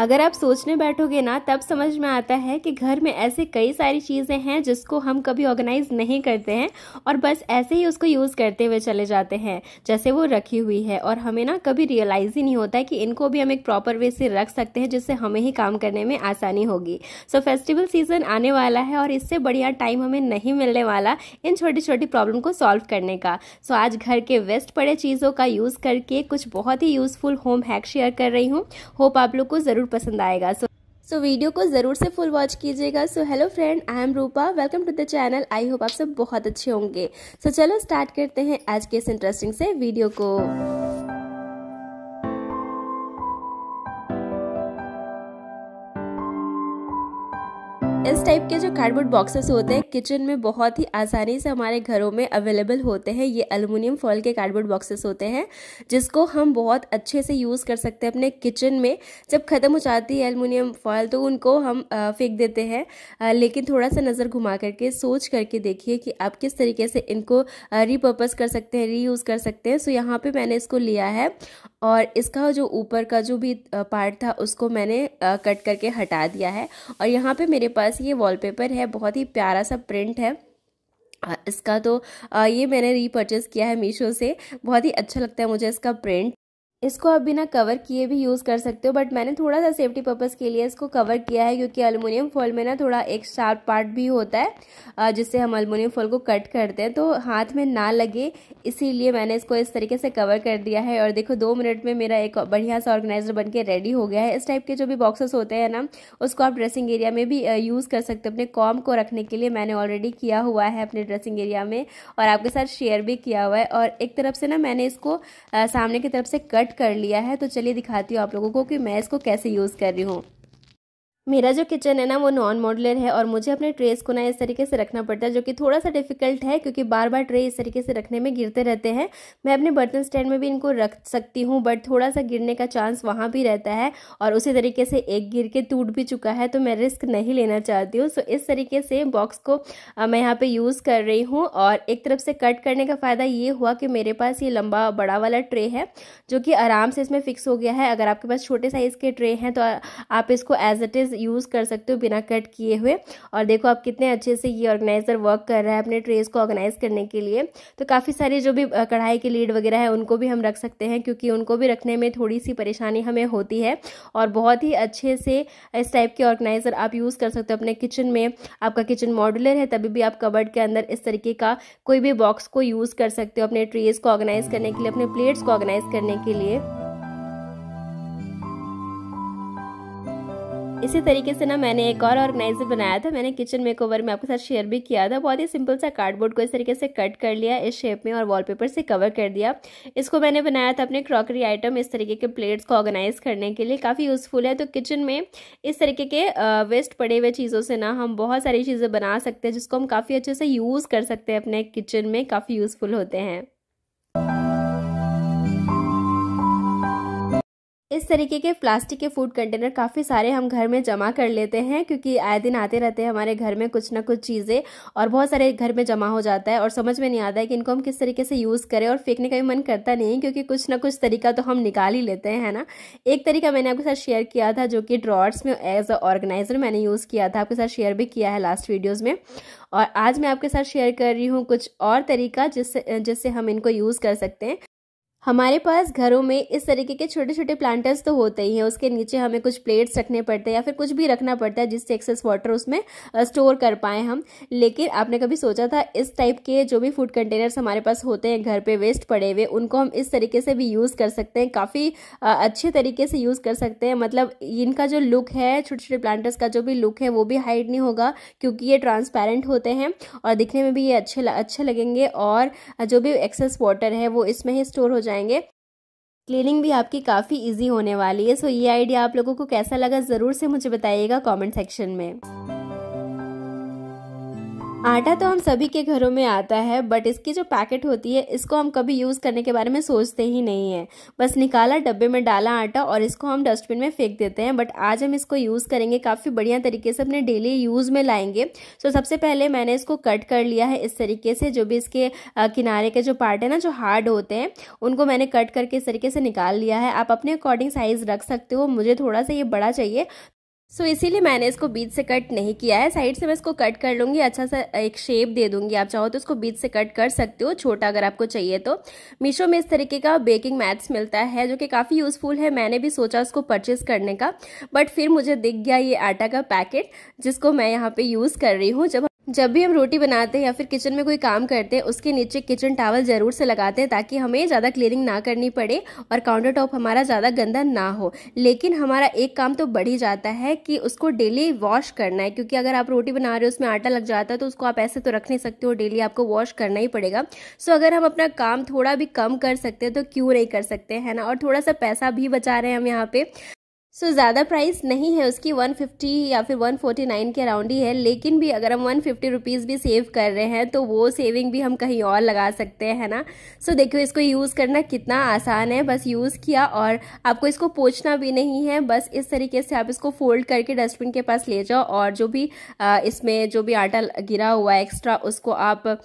अगर आप सोचने बैठोगे ना तब समझ में आता है कि घर में ऐसे कई सारी चीज़ें हैं जिसको हम कभी ऑर्गेनाइज नहीं करते हैं और बस ऐसे ही उसको यूज़ करते हुए चले जाते हैं जैसे वो रखी हुई है और हमें ना कभी रियलाइज़ ही नहीं होता है कि इनको भी हम एक प्रॉपर वे से रख सकते हैं जिससे हमें ही काम करने में आसानी होगी सो फेस्टिवल सीजन आने वाला है और इससे बढ़िया टाइम हमें नहीं मिलने वाला इन छोटी छोटी प्रॉब्लम को सॉल्व करने का सो आज घर के वेस्ट पड़े चीज़ों का यूज़ करके कुछ बहुत ही यूज़फुल होम हैक शेयर कर रही हूँ होप आप लोग को ज़रूर पसंद आएगा सो सो वीडियो को ज़रूर से फुल वॉच कीजिएगा so hello friend I am Rupa welcome to the channel I hope आप सब बहुत अच्छे होंगे सो so, चलो स्टार्ट करते हैं आज के इस इंटरेस्टिंग से वीडियो को इस टाइप के जो कार्डबोर्ड बॉक्सेस होते हैं किचन में बहुत ही आसानी से हमारे घरों में अवेलेबल होते हैं ये अल्मोनियम फॉल के कार्डबोर्ड बॉक्सेस होते हैं जिसको हम बहुत अच्छे से यूज़ कर सकते हैं अपने किचन में जब ख़त्म हो जाती है अल्मोनियम फॉल तो उनको हम फेंक देते हैं लेकिन थोड़ा सा नज़र घुमा करके सोच करके देखिए कि आप किस तरीके से इनको रिपर्पज़ कर सकते हैं रीयूज़ कर सकते हैं सो यहाँ पर मैंने इसको लिया है और इसका जो ऊपर का जो भी पार्ट था उसको मैंने कट करके हटा दिया है और यहाँ पर मेरे पास ये वॉलपेपर है बहुत ही प्यारा सा प्रिंट है इसका तो ये मैंने रीपर्चेज़ किया है मीशो से बहुत ही अच्छा लगता है मुझे इसका प्रिंट इसको आप बिना कवर किए भी यूज़ कर सकते हो बट मैंने थोड़ा सा सेफ्टी पर्पज़ के लिए इसको कवर किया है क्योंकि अलमुनियम फॉल में ना थोड़ा एक शार्प पार्ट भी होता है जिससे हम अल्मोनियम फॉल को कट करते हैं तो हाथ में ना लगे इसीलिए मैंने इसको इस तरीके से कवर कर दिया है और देखो दो मिनट में मेरा एक बढ़िया सा ऑर्गेनाइजर बन के रेडी हो गया है इस टाइप के जो भी बॉक्सेस होते हैं ना उसको आप ड्रेसिंग एरिया में भी यूज़ कर सकते हो अपने कॉम को रखने के लिए मैंने ऑलरेडी किया हुआ है अपने ड्रेसिंग एरिया में और आपके साथ शेयर भी किया हुआ है और एक तरफ से ना मैंने इसको सामने की तरफ से कट कट कर लिया है तो चलिए दिखाती हूँ आप लोगों को कि मैं इसको कैसे यूज़ कर रही हूँ मेरा जो किचन है ना वो नॉन मॉडलर है और मुझे अपने ट्रेस को ना इस तरीके से रखना पड़ता है जो कि थोड़ा सा डिफिकल्ट है क्योंकि बार बार ट्रे इस तरीके से रखने में गिरते रहते हैं मैं अपने बर्तन स्टैंड में भी इनको रख सकती हूँ बट थोड़ा सा गिरने का चांस वहाँ भी रहता है और उसी तरीके से एक गिर के टूट भी चुका है तो मैं रिस्क नहीं लेना चाहती हूँ सो इस तरीके से बॉक्स को मैं यहाँ पर यूज़ कर रही हूँ और एक तरफ से कट करने का फ़ायदा ये हुआ कि मेरे पास ये लंबा बड़ा वाला ट्रे है जो कि आराम से इसमें फ़िक्स हो गया है अगर आपके पास छोटे साइज़ के ट्रे हैं तो आप इसको एज इट इज़ यूज़ कर सकते हो बिना कट किए हुए और देखो आप कितने अच्छे से ये ऑर्गेनाइज़र वर्क कर रहा है अपने ट्रेस को ऑर्गेनाइज करने के लिए तो काफ़ी सारे जो भी कढ़ाई के लीड वगैरह है उनको भी हम रख सकते हैं क्योंकि उनको भी रखने में थोड़ी सी परेशानी हमें होती है और बहुत ही अच्छे से इस टाइप के ऑर्गेनाइज़र आप यूज़ कर सकते हो अपने किचन में आपका किचन मॉडुलर है तभी भी आप कबर्ड के अंदर इस तरीके का कोई भी बॉक्स को यूज़ कर सकते हो अपने ट्रेस को ऑर्गेनाइज़ करने के लिए अपने प्लेट्स को ऑर्गेनाइज़ करने के लिए इसी तरीके से ना मैंने एक और ऑर्गेनाइजर बनाया था मैंने किचन मेकओवर में आपके साथ शेयर भी किया था बहुत ही सिंपल सा कार्डबोर्ड को इस तरीके से कट कर लिया इस शेप में और वॉलपेपर से कवर कर दिया इसको मैंने बनाया था अपने क्रॉकरी आइटम इस तरीके के प्लेट्स को ऑर्गेनाइज करने के लिए काफ़ी यूज़फुल है तो किचन में इस तरीके के वेस्ट पड़े हुए चीज़ों से ना हम बहुत सारी चीज़ें बना सकते हैं जिसको हम काफ़ी अच्छे से यूज़ कर सकते हैं अपने किचन में काफ़ी यूज़फुल होते हैं इस तरीके के प्लास्टिक के फूड कंटेनर काफ़ी सारे हम घर में जमा कर लेते हैं क्योंकि आए दिन आते रहते हैं हमारे घर में कुछ ना कुछ चीज़ें और बहुत सारे घर में जमा हो जाता है और समझ में नहीं आता है कि इनको हम किस तरीके से यूज़ करें और फेंकने का भी मन करता नहीं क्योंकि कुछ ना कुछ तरीका तो हम निकाल ही लेते हैं ना एक तरीका मैंने आपके साथ शेयर किया था जो कि ड्रॉर्स में एज अ ऑर्गेनाइज़र मैंने यूज़ किया था आपके साथ शेयर भी किया है लास्ट वीडियोज़ में और आज मैं आपके साथ शेयर कर रही हूँ कुछ और तरीका जिससे जिससे हम इनको यूज़ कर सकते हैं हमारे पास घरों में इस तरीके के छोटे छोटे प्लांटर्स तो होते ही हैं उसके नीचे हमें कुछ प्लेट्स रखने पड़ते हैं या फिर कुछ भी रखना पड़ता है जिससे एक्सेस वाटर उसमें स्टोर कर पाएँ हम लेकिन आपने कभी सोचा था इस टाइप के जो भी फूड कंटेनर्स हमारे पास होते हैं घर पे वेस्ट पड़े हुए वे, उनको हम इस तरीके से भी यूज़ कर सकते हैं काफ़ी अच्छे तरीके से यूज़ कर सकते हैं मतलब इनका जो लुक है छोटे छोटे प्लांटर्स का जो भी लुक है वो भी हाइड नहीं होगा क्योंकि ये ट्रांसपेरेंट होते हैं और दिखने में भी ये अच्छे अच्छे लगेंगे और जो भी एक्सेस वाटर है वो इसमें ही स्टोर हो जाएंगे क्लीनिंग भी आपकी काफ़ी इजी होने वाली है सो ये आइडिया आप लोगों को कैसा लगा ज़रूर से मुझे बताइएगा कमेंट सेक्शन में आटा तो हम सभी के घरों में आता है बट इसकी जो पैकेट होती है इसको हम कभी यूज़ करने के बारे में सोचते ही नहीं है बस निकाला डब्बे में डाला आटा और इसको हम डस्टबिन में फेंक देते हैं बट आज हम इसको यूज़ करेंगे काफ़ी बढ़िया तरीके से अपने डेली यूज़ में लाएंगे सो so, सबसे पहले मैंने इसको कट कर लिया है इस तरीके से जो भी इसके किनारे के जो पार्ट है ना जो हार्ड होते हैं उनको मैंने कट करके इस तरीके से निकाल लिया है आप अपने अकॉर्डिंग साइज़ रख सकते हो मुझे थोड़ा सा ये बड़ा चाहिए सो so, इसीलिए मैंने इसको बीच से कट नहीं किया है साइड से मैं इसको कट कर लूँगी अच्छा सा एक शेप दे दूँगी आप चाहो तो इसको बीच से कट कर सकते हो छोटा अगर आपको चाहिए तो मीशो में इस तरीके का बेकिंग मैट्स मिलता है जो कि काफ़ी यूज़फुल है मैंने भी सोचा उसको परचेज़ करने का बट फिर मुझे दिख गया ये आटा का पैकेट जिसको मैं यहाँ पर यूज़ कर रही हूँ जब जब भी हम रोटी बनाते हैं या फिर किचन में कोई काम करते हैं उसके नीचे किचन टावल ज़रूर से लगाते हैं ताकि हमें ज़्यादा क्लीनिंग ना करनी पड़े और काउंटर टॉप हमारा ज़्यादा गंदा ना हो लेकिन हमारा एक काम तो बढ़ ही जाता है कि उसको डेली वॉश करना है क्योंकि अगर आप रोटी बना रहे हो उसमें आटा लग जाता है तो उसको आप ऐसे तो रख नहीं सकते हो डेली आपको वॉश करना ही पड़ेगा सो अगर हम अपना काम थोड़ा भी कम कर सकते हैं तो क्यों नहीं कर सकते हैं ना और थोड़ा सा पैसा भी बचा रहे हैं हम यहाँ पर सो so, ज़्यादा प्राइस नहीं है उसकी 150 या फिर 149 के अराउंड ही है लेकिन भी अगर हम 150 फिफ्टी रुपीज़ भी सेव कर रहे हैं तो वो सेविंग भी हम कहीं और लगा सकते हैं है ना सो so, देखो इसको यूज़ करना कितना आसान है बस यूज़ किया और आपको इसको पोछना भी नहीं है बस इस तरीके से आप इसको फोल्ड करके डस्टबिन के पास ले जाओ और जो भी इसमें जो भी आटा गिरा हुआ है एक्स्ट्रा उसको आप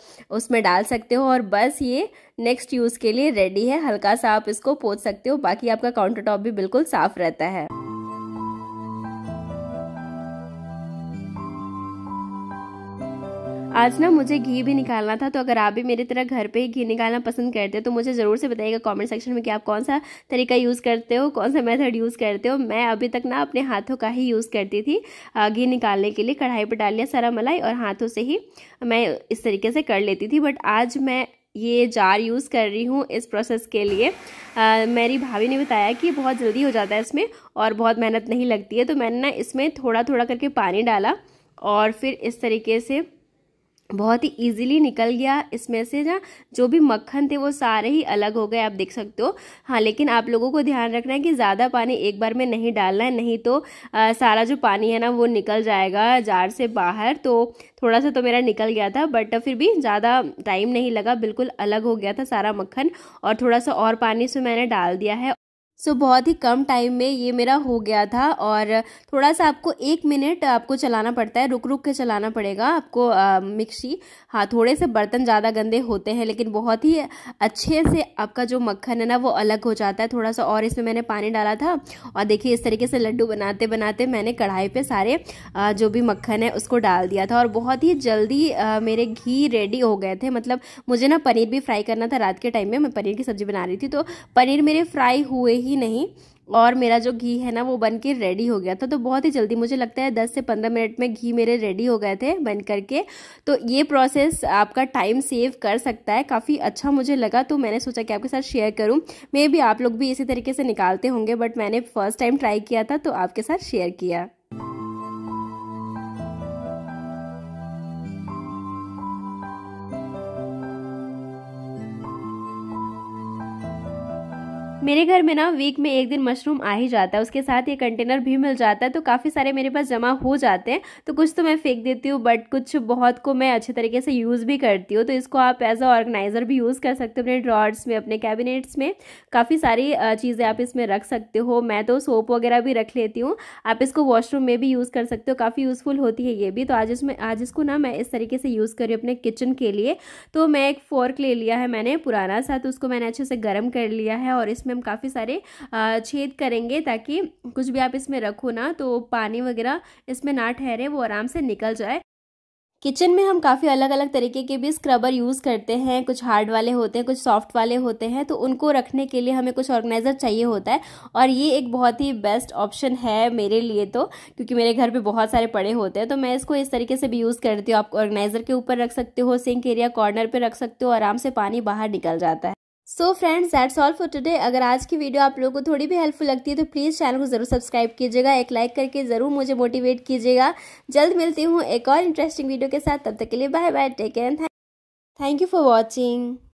उसमें डाल सकते हो और बस ये नेक्स्ट यूज़ के लिए रेडी है हल्का सा आप इसको पोछ सकते हो बाकी आपका काउंटर टॉप भी बिल्कुल साफ़ रहता है आज ना मुझे घी भी निकालना था तो अगर आप भी मेरी तरह घर पे ही घी निकालना पसंद करते हो तो मुझे ज़रूर से बताइएगा कमेंट सेक्शन में कि आप कौन सा तरीका यूज़ करते हो कौन सा मेथड यूज़ करते हो मैं अभी तक ना अपने हाथों का ही यूज़ करती थी घी निकालने के लिए कढ़ाई पर डाल लिया सारा मलाई और हाथों से ही मैं इस तरीके से कर लेती थी बट आज मैं ये जार यूज़ कर रही हूँ इस प्रोसेस के लिए आ, मेरी भाभी ने बताया कि बहुत जल्दी हो जाता है इसमें और बहुत मेहनत नहीं लगती है तो मैंने ना इसमें थोड़ा थोड़ा करके पानी डाला और फिर इस तरीके से बहुत ही इजीली निकल गया इसमें से ना जो भी मक्खन थे वो सारे ही अलग हो गए आप देख सकते हो हाँ लेकिन आप लोगों को ध्यान रखना है कि ज़्यादा पानी एक बार में नहीं डालना है नहीं तो आ, सारा जो पानी है ना वो निकल जाएगा जार से बाहर तो थोड़ा सा तो मेरा निकल गया था बट फिर भी ज़्यादा टाइम नहीं लगा बिल्कुल अलग हो गया था सारा मक्खन और थोड़ा सा और पानी से मैंने डाल दिया है सो so, बहुत ही कम टाइम में ये मेरा हो गया था और थोड़ा सा आपको एक मिनट आपको चलाना पड़ता है रुक रुक के चलाना पड़ेगा आपको मिक्सी हाँ थोड़े से बर्तन ज़्यादा गंदे होते हैं लेकिन बहुत ही अच्छे से आपका जो मक्खन है ना वो अलग हो जाता है थोड़ा सा और इसमें मैंने पानी डाला था और देखिए इस तरीके से लड्डू बनाते बनाते मैंने कढ़ाई पर सारे आ, जो भी मक्खन है उसको डाल दिया था और बहुत ही जल्दी आ, मेरे घी रेडी हो गए थे मतलब मुझे ना पनीर भी फ्राई करना था रात के टाइम में मैं पनीर की सब्ज़ी बना रही थी तो पनीर मेरे फ्राई हुए ही ही नहीं और मेरा जो घी है ना वो बन के रेडी हो गया था तो बहुत ही जल्दी मुझे लगता है 10 से 15 मिनट में घी मेरे रेडी हो गए थे बन करके तो ये प्रोसेस आपका टाइम सेव कर सकता है काफ़ी अच्छा मुझे लगा तो मैंने सोचा कि आपके साथ शेयर करूं मे भी आप लोग भी इसी तरीके से निकालते होंगे बट मैंने फ़र्स्ट टाइम ट्राई किया था तो आपके साथ शेयर किया मेरे घर में ना वीक में एक दिन मशरूम आ ही जाता है उसके साथ ये कंटेनर भी मिल जाता है तो काफ़ी सारे मेरे पास जमा हो जाते हैं तो कुछ तो मैं फेंक देती हूँ बट कुछ बहुत को मैं अच्छे तरीके से यूज़ भी करती हूँ तो इसको आप एज अ ऑर्गेनाइज़र भी यूज़ कर सकते हो अपने ड्रॉर्स में अपने कैबिनेट्स में काफ़ी सारी चीज़ें आप इसमें रख सकते हो मैं तो सोप वगैरह भी रख लेती हूँ आप इसको वॉशरूम में भी यूज़ कर सकते हो काफ़ी यूज़फुल होती है ये भी तो आज इसमें आज इसको ना मैं इस तरीके से यूज़ करी अपने किचन के लिए तो मैं एक फोर्क ले लिया है मैंने पुराना सा तो उसको मैंने अच्छे से गर्म कर लिया है और इसमें हम काफ़ी सारे छेद करेंगे ताकि कुछ भी आप इसमें रखो ना तो पानी वगैरह इसमें ना ठहरे वो आराम से निकल जाए किचन में हम काफ़ी अलग अलग तरीके के भी स्क्रबर यूज़ करते हैं कुछ हार्ड वाले होते हैं कुछ सॉफ्ट वाले होते हैं तो उनको रखने के लिए हमें कुछ ऑर्गेनाइज़र चाहिए होता है और ये एक बहुत ही बेस्ट ऑप्शन है मेरे लिए तो क्योंकि मेरे घर पे बहुत सारे पड़े होते हैं तो मैं इसको इस तरीके से भी यूज़ करती हूँ आप ऑर्गेनाइज़र के ऊपर रख सकते हो सिंक एरिया कॉर्नर पर रख सकते हो आराम से पानी बाहर निकल जाता है so friends that's all for today अगर आज की वीडियो आप लोगों को थोड़ी भी हेल्पफुल लगती है तो प्लीज़ चैनल को ज़रूर सब्सक्राइब कीजिएगा एक लाइक करके ज़रूर मुझे मोटिवेट कीजिएगा जल्द मिलती हूँ एक और इंटरेस्टिंग वीडियो के साथ तब तक के लिए bye bye take care thank you for watching